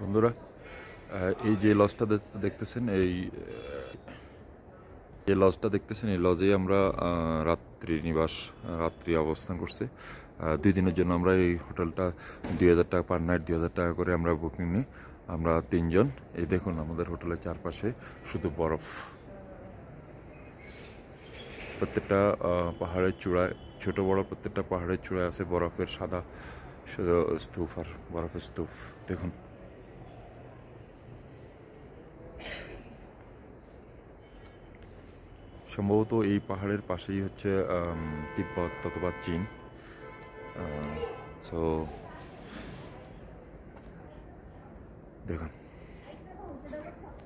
বন্ধুরা এই যে লজটা দেখতেছেন এই এই লজটা দেখতেছেন এই লজেই আমরা রাত্রি নিবাস রাত্রি অবস্থান করছে দুই দিনের জন্য আমরা এই হোটেলটা দুই হাজার টাকা পার নাইট দুই হাজার টাকা করে আমরা বুকিং নিই আমরা তিনজন এই দেখুন আমাদের হোটেলের চারপাশে শুধু বরফ প্রত্যেকটা পাহাড়ের চূড়ায় ছোট বড় প্রত্যেকটা পাহাড়ের চূড়ায় আছে বরফের সাদা স্তূপ আর বরফের স্তূপ দেখুন সম্ভবত এই পাহাড়ের পাশেই হচ্ছে তিব্বত অথবা চীন সো দেখুন